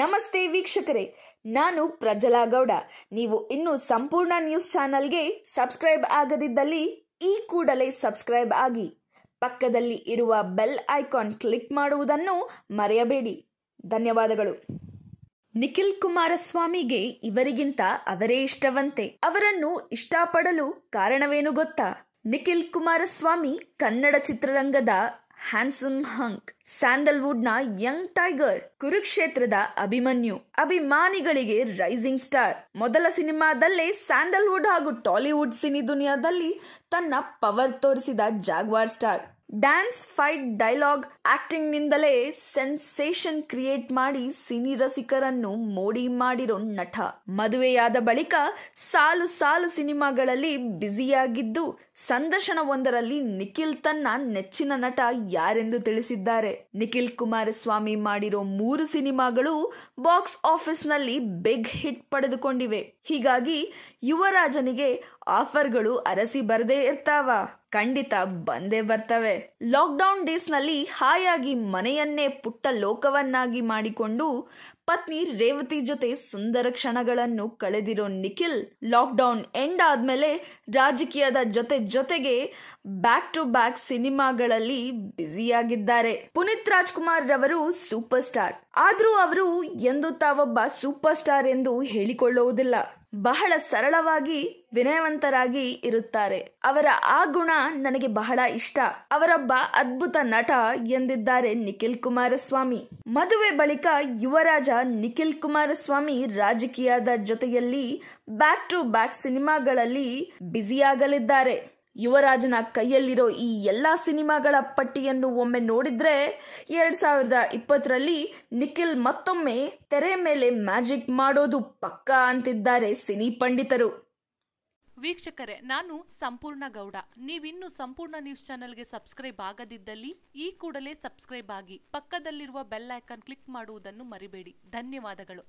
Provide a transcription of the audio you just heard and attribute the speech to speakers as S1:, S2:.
S1: ನಮಸ್ತೆ ವೀಕ್ಷಕರೇ ನಾನು ಪ್ರಜ್ವಲಾ ಗೌಡ ನೀವು ಇನ್ನು ಸಂಪೂರ್ಣ ನ್ಯೂಸ್ ಚಾನಲ್ಗೆ ಸಬ್ಸ್ಕ್ರೈಬ್ ಆಗದಿದ್ದಲ್ಲಿ ಈ ಕೂಡಲೇ ಸಬ್ಸ್ಕ್ರೈಬ್ ಆಗಿ ಪಕ್ಕದಲ್ಲಿ ಇರುವ ಬೆಲ್ ಐಕಾನ್ ಕ್ಲಿಕ್ ಮಾಡುವುದನ್ನು ಮರೆಯಬೇಡಿ ಧನ್ಯವಾದಗಳು ನಿಖಿಲ್ ಕುಮಾರಸ್ವಾಮಿಗೆ ಇವರಿಗಿಂತ ಅವರೇ ಇಷ್ಟವಂತೆ ಅವರನ್ನು ಇಷ್ಟಪಡಲು ಕಾರಣವೇನು ಗೊತ್ತಾ ನಿಖಿಲ್ ಕುಮಾರಸ್ವಾಮಿ ಕನ್ನಡ ಚಿತ್ರರಂಗದ ಹ್ಯಾನ್ಸಮ್ ಹಂಕ್ ಸ್ಯಾಂಡಲ್ವುಡ್ ನ ಯಂಗ್ ಟೈಗರ್ ಕುರುಕ್ಷೇತ್ರದ ಅಭಿಮನ್ಯು ಅಭಿಮಾನಿಗಳಿಗೆ ರೈಸಿಂಗ್ ಸ್ಟಾರ್ ಮೊದಲ ಸಿನಿಮಾದಲ್ಲೇ ಸ್ಯಾಂಡಲ್ವುಡ್ ಹಾಗೂ ಟಾಲಿವುಡ್ ಸಿನಿ ದುನಿಯಾದಲ್ಲಿ ತನ್ನ ಪವರ್ ತೋರಿಸಿದ Jaguar star dance fight dialogue acting ನಿಂದಲೇ ಸೆನ್ಸೇಷನ್ ಕ್ರಿಯೇಟ್ ಮಾಡಿ ಸಿನಿ ರಸಿಕರನ್ನು ಮೋಡಿ ಮಾಡಿರೋ ನಟ ಮದುವೆಯಾದ ಬಳಿಕ ಸಾಲು ಸಾಲು ಸಿನಿಮಾಗಳಲ್ಲಿ ಬ್ಯುಸಿಯಾಗಿದ್ದು ಸಂದರ್ಶನವೊಂದರಲ್ಲಿ ನಿಖಿಲ್ ತನ್ನ ನೆಚ್ಚಿನ ನಟ ಯಾರೆಂದು ತಿಳಿಸಿದ್ದಾರೆ ನಿಖಿಲ್ ಕುಮಾರಸ್ವಾಮಿ ಮಾಡಿರೋ ಮೂರು ಸಿನಿಮಾಗಳು ಬಾಕ್ಸ್ ಆಫೀಸ್ನಲ್ಲಿ ಬಿಗ್ ಹಿಟ್ ಪಡೆದುಕೊಂಡಿವೆ ಹೀಗಾಗಿ ಯುವರಾಜನಿಗೆ ಆಫರ್ಗಳು ಅರಸಿ ಬರದೇ ಇರ್ತಾವ ಖಂಡಿತ ಬಂದೇ ಬರ್ತವೆ ಲಾಕ್ಡೌನ್ ಡೇಸ್ನಲ್ಲಿ ಹಾಯಾಗಿ ಮನೆಯನ್ನೇ ಪುಟ್ಟ ಲೋಕವನ್ನಾಗಿ ಮಾಡಿಕೊಂಡು ಪತ್ನಿ ರೇವತಿ ಜೊತೆ ಸುಂದರ ಕ್ಷಣಗಳನ್ನು ಕಳೆದಿರೋ ನಿಖಿಲ್ ಲಾಕ್ಡೌನ್ ಎಂಡ್ ಆದ್ಮೇಲೆ ರಾಜಕೀಯದ ಜೊತೆ ಜೊತೆಗೆ ಬ್ಯಾಕ್ ಟು ಬ್ಯಾಕ್ ಸಿನಿಮಾಗಳಲ್ಲಿ ಬ್ಯುಸಿಯಾಗಿದ್ದಾರೆ ಪುನೀತ್ ರಾಜ್ಕುಮಾರ್ ರವರು ಸೂಪರ್ ಸ್ಟಾರ್ ಆದ್ರೂ ಅವರು ಎಂದು ತಾವೊಬ್ಬ ಸೂಪರ್ ಸ್ಟಾರ್ ಎಂದು ಹೇಳಿಕೊಳ್ಳುವುದಿಲ್ಲ ಬಹಳ ಸರಳವಾಗಿ ವಿನಯವಂತರಾಗಿ ಇರುತ್ತಾರೆ ಅವರ ಆ ಗುಣ ನನಗೆ ಬಹಳ ಇಷ್ಟ ಅವರೊಬ್ಬ ಅದ್ಭುತ ನಟ ಎಂದಿದ್ದಾರೆ ನಿಖಿಲ್ ಕುಮಾರಸ್ವಾಮಿ ಮದುವೆ ಬಳಿಕ ಯುವರಾಜ ನಿಖಿಲ್ ಕುಮಾರಸ್ವಾಮಿ ರಾಜಕೀಯದ ಜೊತೆಯಲ್ಲಿ ಬ್ಯಾಕ್ ಟು ಬ್ಯಾಕ್ ಸಿನಿಮಾಗಳಲ್ಲಿ ಬ್ಯುಸಿಯಾಗಲಿದ್ದಾರೆ ಯುವರಾಜನ ಕೈಯಲ್ಲಿರೋ ಈ ಎಲ್ಲ ಸಿನಿಮಾಗಳ ಪಟ್ಟಿಯನ್ನು ಒಮ್ಮೆ ನೋಡಿದ್ರೆ ಎರಡ್ ಸಾವಿರದ ಇಪ್ಪತ್ತರಲ್ಲಿ ನಿಖಿಲ್ ಮತ್ತೊಮ್ಮೆ ತೆರೆ ಮೇಲೆ ಮ್ಯಾಜಿಕ್ ಮಾಡೋದು ಪಕ್ಕಾ ಅಂತಿದ್ದಾರೆ ಸಿನಿ ಪಂಡಿತರು
S2: ವೀಕ್ಷಕರೇ ನಾನು ಸಂಪೂರ್ಣ ಗೌಡ ನೀವಿನ್ನು ಸಂಪೂರ್ಣ ನ್ಯೂಸ್ ಚಾನೆಲ್ಗೆ ಸಬ್ಸ್ಕ್ರೈಬ್ ಆಗದಿದ್ದಲ್ಲಿ ಈ ಕೂಡಲೇ ಸಬ್ಸ್ಕ್ರೈಬ್ ಆಗಿ ಪಕ್ಕದಲ್ಲಿರುವ ಬೆಲ್ ಐಕಾನ್ ಕ್ಲಿಕ್ ಮಾಡುವುದನ್ನು ಮರಿಬೇಡಿ ಧನ್ಯವಾದಗಳು